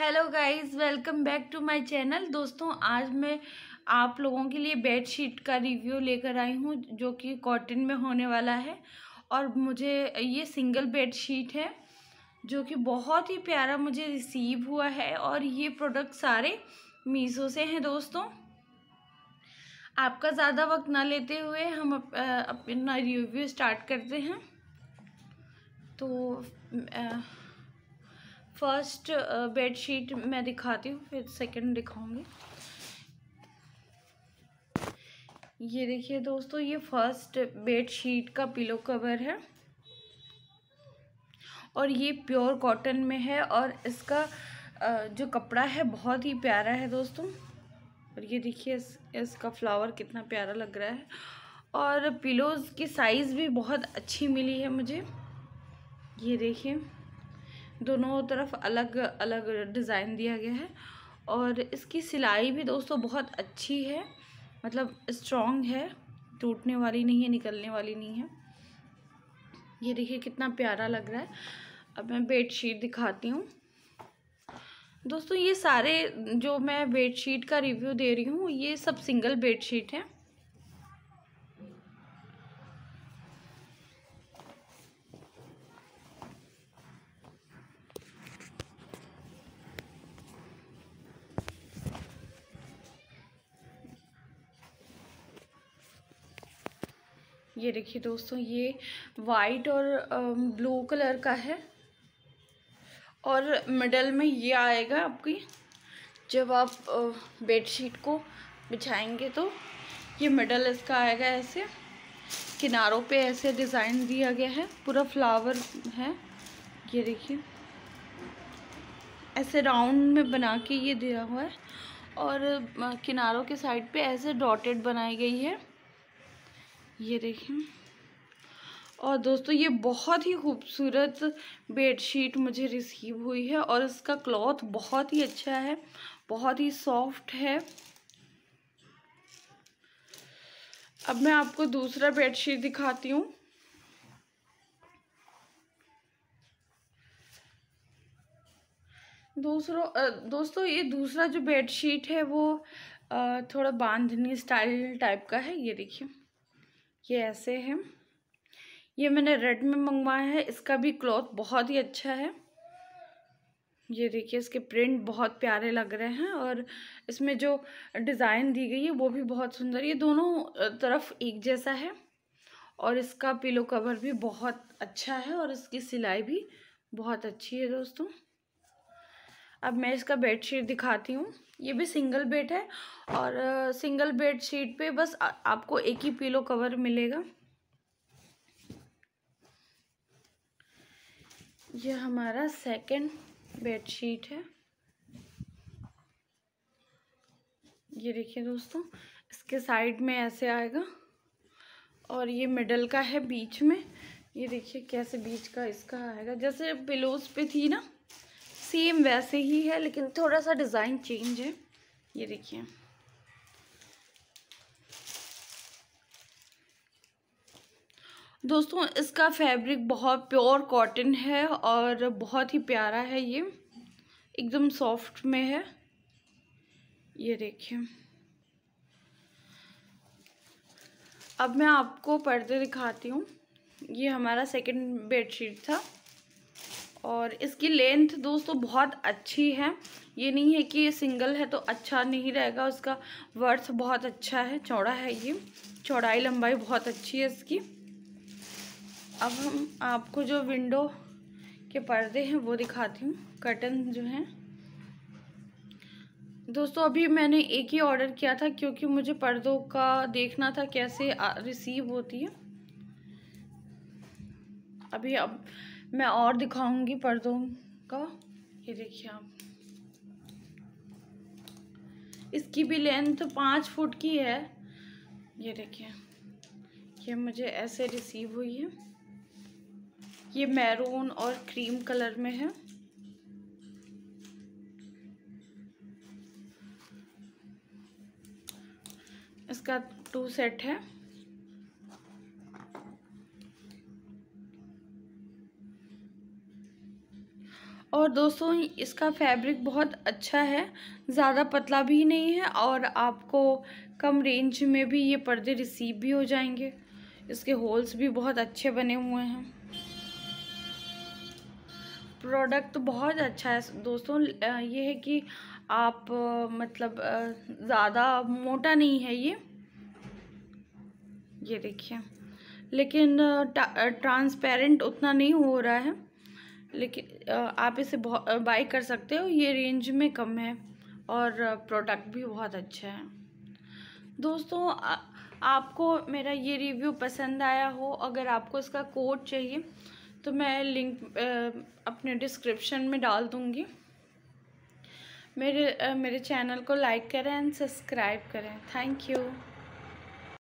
hello guys welcome back to my channel दोस्तों आज मैं आप लोगों के लिए बेड शीट का रिव्यू लेकर आई हूँ जो कि कॉटन में होने वाला है और मुझे ये सिंगल बेड शीट है जो कि बहुत ही प्यारा मुझे रिसीव हुआ है और ये प्रोडक्ट सारे मीसो से हैं दोस्तों आपका ज़्यादा वक्त ना लेते हुए हम अपना रिव्यू स्टार्ट करते हैं तो आ, फर्स्ट बेडशीट मैं दिखाती हूँ फिर सेकंड दिखाऊंगी ये देखिए दोस्तों ये फर्स्ट बेड शीट का पिलो कवर है और ये प्योर कॉटन में है और इसका जो कपड़ा है बहुत ही प्यारा है दोस्तों और ये देखिए इस, इसका फ्लावर कितना प्यारा लग रहा है और पिलोज़ की साइज़ भी बहुत अच्छी मिली है मुझे ये देखिए दोनों तरफ अलग अलग डिज़ाइन दिया गया है और इसकी सिलाई भी दोस्तों बहुत अच्छी है मतलब स्ट्रॉन्ग है टूटने वाली नहीं है निकलने वाली नहीं है ये देखिए कितना प्यारा लग रहा है अब मैं बेडशीट दिखाती हूँ दोस्तों ये सारे जो मैं बेडशीट का रिव्यू दे रही हूँ ये सब सिंगल बेडशीट हैं ये देखिए दोस्तों ये वाइट और ब्लू कलर का है और मिडल में ये आएगा आपकी जब आप बेडशीट को बिछाएंगे तो ये मिडल इसका आएगा ऐसे किनारों पे ऐसे डिज़ाइन दिया गया है पूरा फ्लावर है ये देखिए ऐसे राउंड में बना के ये दिया हुआ है और किनारों के साइड पे ऐसे डॉटेड बनाई गई है ये देखिए और दोस्तों ये बहुत ही खूबसूरत बेडशीट मुझे रिसीव हुई है और इसका क्लॉथ बहुत ही अच्छा है बहुत ही सॉफ्ट है अब मैं आपको दूसरा बेडशीट दिखाती हूँ दूसरो दोस्तों ये दूसरा जो बेडशीट है वो थोड़ा बांधनी स्टाइल टाइप का है ये देखिए ये ऐसे है ये मैंने रेड में मंगवाया है इसका भी क्लॉथ बहुत ही अच्छा है ये देखिए इसके प्रिंट बहुत प्यारे लग रहे हैं और इसमें जो डिज़ाइन दी गई है वो भी बहुत सुंदर ये दोनों तरफ एक जैसा है और इसका पिलो कवर भी बहुत अच्छा है और इसकी सिलाई भी बहुत अच्छी है दोस्तों अब मैं इसका बेड शीट दिखाती हूँ ये भी सिंगल बेड है और सिंगल बेड शीट पे बस आपको एक ही पिलो कवर मिलेगा यह हमारा सेकंड बेड शीट है ये देखिए दोस्तों इसके साइड में ऐसे आएगा और ये मिडल का है बीच में ये देखिए कैसे बीच का इसका आएगा जैसे पिलोज पे थी ना सेम वैसे ही है लेकिन थोड़ा सा डिज़ाइन चेंज है ये देखिए दोस्तों इसका फैब्रिक बहुत प्योर कॉटन है और बहुत ही प्यारा है ये एकदम सॉफ्ट में है ये देखिए अब मैं आपको पर्दे दिखाती हूँ ये हमारा सेकंड बेडशीट था और इसकी लेंथ दोस्तों बहुत अच्छी है ये नहीं है कि ये सिंगल है तो अच्छा नहीं रहेगा उसका वर्थ बहुत अच्छा है चौड़ा है ये चौड़ाई लंबाई बहुत अच्छी है इसकी अब हम आपको जो विंडो के पर्दे हैं वो दिखाती हूँ कर्टन जो हैं दोस्तों अभी मैंने एक ही ऑर्डर किया था क्योंकि मुझे पर्दों का देखना था कैसे रिसीव होती है अभी अब मैं और दिखाऊंगी पर्दों का ये देखिए आप इसकी भी लेंथ पाँच फुट की है ये देखिए ये मुझे ऐसे रिसीव हुई है ये मैरून और क्रीम कलर में है इसका टू सेट है और दोस्तों इसका फैब्रिक बहुत अच्छा है ज़्यादा पतला भी नहीं है और आपको कम रेंज में भी ये पर्दे रिसीव भी हो जाएंगे इसके होल्स भी बहुत अच्छे बने हुए हैं प्रोडक्ट तो बहुत अच्छा है दोस्तों ये है कि आप मतलब ज़्यादा मोटा नहीं है ये ये देखिए लेकिन ट्रांसपेरेंट उतना नहीं हो रहा है लेकिन आप इसे बाई कर सकते हो ये रेंज में कम है और प्रोडक्ट भी बहुत अच्छा है दोस्तों आपको मेरा ये रिव्यू पसंद आया हो अगर आपको इसका कोड चाहिए तो मैं लिंक अपने डिस्क्रिप्शन में डाल दूँगी मेरे मेरे चैनल को लाइक करें एंड सब्सक्राइब करें थैंक यू